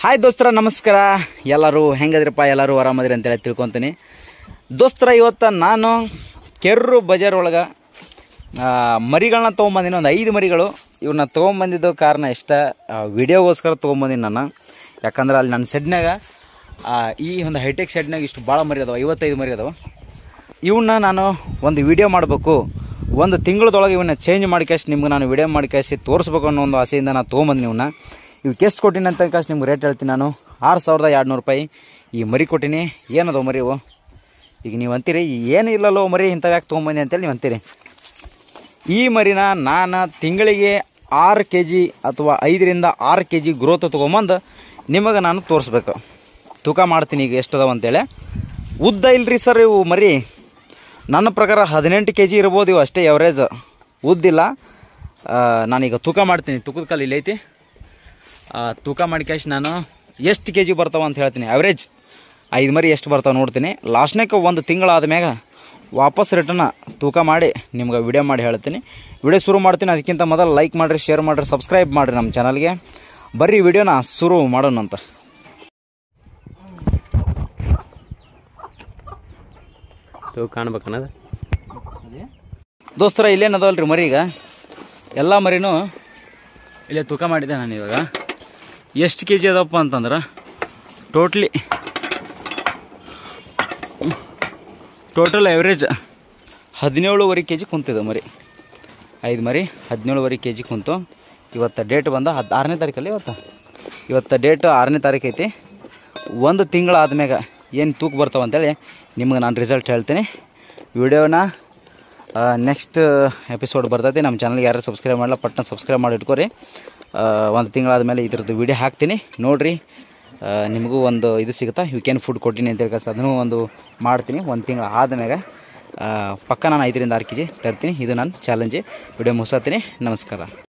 hi ದೋಸ್ತರ ನಮಸ್ಕಾರ ಎಲ್ಲರೂ ಹೆಂಗದ್ರಪ್ಪ ಎಲ್ಲರೂ ಆರಾಮದ್ರಿ ಅಂತೇಳಿ ತಿಳ್ಕೊತೀನಿ ದೋಸ್ತರ ಇವತ್ತು ನಾನು ಕೆರ್ರು ಬಜಾರ್ ಒಳಗೆ ಮರಿಗಳನ್ನ ತೊಗೊಂಬಂದಿನಿ ಒಂದು ಐದು ಮರಿಗಳು ಇವನ್ನ ತೊಗೊಂಬಂದಿದ್ದು ಕಾರಣ ಇಷ್ಟ ವಿಡಿಯೋಗೋಸ್ಕರ ತೊಗೊಂಬಂದಿನಿ ನಾನು ಯಾಕಂದ್ರೆ ಅಲ್ಲಿ ನನ್ನ ಶೆಡ್ನಾಗ ಈ ಒಂದು ಹೈಟೆಕ್ ಶೆಡ್ನಾಗ ಇಷ್ಟು ಭಾಳ ಮರಿ ಅದಾವ ಐವತ್ತೈದು ಮರಿ ಅದಾವ ಇವನ್ನ ನಾನು ಒಂದು ವಿಡಿಯೋ ಮಾಡಬೇಕು ಒಂದು ತಿಂಗಳದೊಳಗೆ ಇವನ್ನ ಚೇಂಜ್ ಮಾಡಿ ನಿಮ್ಗೆ ನಾನು ವಿಡಿಯೋ ಮಾಡಿ ತೋರಿಸ್ಬೇಕು ಅನ್ನೋ ಒಂದು ಆಸೆಯಿಂದ ನಾನು ತೊಗೊಂಬಂದಿನಿ ಇವನ್ನ ಇವಕ್ಕೆ ಎಷ್ಟು ಕೊಟ್ಟಿನಿ ಅಂತ ಕಾಸು ನಿಮ್ಗೆ ರೇಟ್ ಹೇಳ್ತೀನಿ ನಾನು ಆರು ಸಾವಿರದ ಎರಡುನೂರು ರೂಪಾಯಿ ಈ ಮರಿ ಕೊಟ್ಟಿನಿ ಏನದು ಮರಿವು ಈಗ ನೀವು ಅಂತೀರಿ ಏನು ಇಲ್ಲಲ್ಲೋ ಮರಿ ಇಂಥವು ಯಾಕೆ ತೊಗೊಂಬಂದಿ ಅಂತೇಳಿ ನೀವು ಅಂತೀರಿ ಈ ಮರಿನ ನಾನು ತಿಂಗಳಿಗೆ ಆರು ಕೆ ಜಿ ಅಥವಾ ಐದರಿಂದ ಆರು ಕೆ ಜಿ ಗ್ರೋತ್ ತೊಗೊಂಬಂದು ನಿಮಗೆ ನಾನು ತೋರಿಸ್ಬೇಕು ತೂಕ ಮಾಡ್ತೀನಿ ಈಗ ಎಷ್ಟದವ ಅಂತೇಳಿ ಉದ್ದ ರೀ ಸರ್ ಇವು ಮರಿ ನನ್ನ ಪ್ರಕಾರ ಹದಿನೆಂಟು ಕೆ ಜಿ ಇರ್ಬೋದು ಇವು ಅಷ್ಟೇ ಎವರೇಜ್ ಉದ್ದಿಲ್ಲ ನಾನೀಗ ತೂಕ ಮಾಡ್ತೀನಿ ತೂಕದ ಕಾಲ ಇಲ್ಲೈತಿ ತೂಕ ಮಾಡಿ ಕ್ಯಾಶ್ ನಾನು ಎಷ್ಟು ಕೆ ಜಿ ಬರ್ತಾವ ಅಂತ ಹೇಳ್ತೀನಿ ಆ್ಯಾವ್ರೇಜ್ ಐದು ಮರಿ ಎಷ್ಟು ಬರ್ತಾವೆ ನೋಡ್ತೀನಿ ಲಾಸ್ಟ್ನೇಕ ಒಂದು ತಿಂಗಳಾದ ಮ್ಯಾಗ ವಾಪಸ್ ರಿಟರ್ನ ತೂಕ ಮಾಡಿ ನಿಮ್ಗೆ ವಿಡಿಯೋ ಮಾಡಿ ಹೇಳ್ತೀನಿ ವಿಡಿಯೋ ಶುರು ಮಾಡ್ತೀನಿ ಅದಕ್ಕಿಂತ ಮೊದಲು ಲೈಕ್ ಮಾಡಿರಿ ಶೇರ್ ಮಾಡಿರಿ ಸಬ್ಸ್ಕ್ರೈಬ್ ಮಾಡಿರಿ ನಮ್ಮ ಚಾನಲ್ಗೆ ಬರ್ರಿ ವಿಡಿಯೋನ ಶುರು ಮಾಡೋಣ ಅಂತ ಕಾಣ್ಬೇಕನ್ನ ದೋಸ್ತರ ಇಲ್ಲೇನದವಲ್ರಿ ಮರಿ ಈಗ ಎಲ್ಲ ಮರಿನೂ ಇಲ್ಲೇ ತೂಕ ಮಾಡಿದ್ದೆ ನಾನು ಇವಾಗ ಎಷ್ಟು ಕೆ ಜಿ ಅದಪ್ಪ ಅಂತಂದ್ರೆ ಟೋಟ್ಲಿ ಟೋಟಲ್ ಎವ್ರೇಜ್ ಹದಿನೇಳುವರೆ ಕೆ ಜಿ ಕುಂತಿದೆ ಮರಿ ಐದು ಮರಿ ಹದಿನೇಳುವರೆ ಕೆ ಜಿ ಕುಂತು ಇವತ್ತು ಡೇಟ್ ಬಂದ ಹದ್ ಆರನೇ ತಾರೀಕಲ್ಲಿ ಇವತ್ತು ಇವತ್ತು ಡೇಟ್ ಆರನೇ ತಾರೀಕು ಐತಿ ಒಂದು ತಿಂಗಳಾದ್ಮ್ಯಾಗ ಏನು ತೂಕ ಬರ್ತಾವಂತೇಳಿ ಅಂತೇಳಿ ನಿಮ್ಗೆ ನಾನು ರಿಸಲ್ಟ್ ಹೇಳ್ತೀನಿ ವಿಡಿಯೋನ ನೆಕ್ಸ್ಟ್ ಎಪಿಸೋಡ್ ಬರ್ತೈತಿ ನಮ್ಮ ಚಾನಲ್ಗೆ ಯಾರು ಸಬ್ಸ್ಕ್ರೈಬ್ ಮಾಡಲ್ಲ ಪಟ್ನ ಸಬ್ಸ್ಕ್ರೈಬ್ ಮಾಡಿ ಇಟ್ಕೋರಿ ಒಂದು ತಿಂಗಳಾದ ಮೇಲೆ ಇದ್ರದ್ದು ವಿಡಿಯೋ ಹಾಕ್ತೀನಿ ನೋಡಿರಿ ನಿಮಗೂ ಒಂದು ಇದು ಸಿಗುತ್ತಾ ಯು ಕ್ಯಾನ್ ಫುಡ್ ಕೊಟ್ಟಿನಿ ಅಂತ ಹೇಳಿ ಅದನ್ನು ಒಂದು ಮಾಡ್ತೀನಿ ಒಂದು ತಿಂಗಳು ಆದಮ್ಯಾಗ ಪಕ್ಕ ನಾನು ಐದರಿಂದ ಆರು ಕೆ ಜಿ ತರ್ತೀನಿ ಇದು ನಾನು ಚಾಲೆಂಜ್ ವಿಡಿಯೋ ಮುಗಿಸ್ತೀನಿ ನಮಸ್ಕಾರ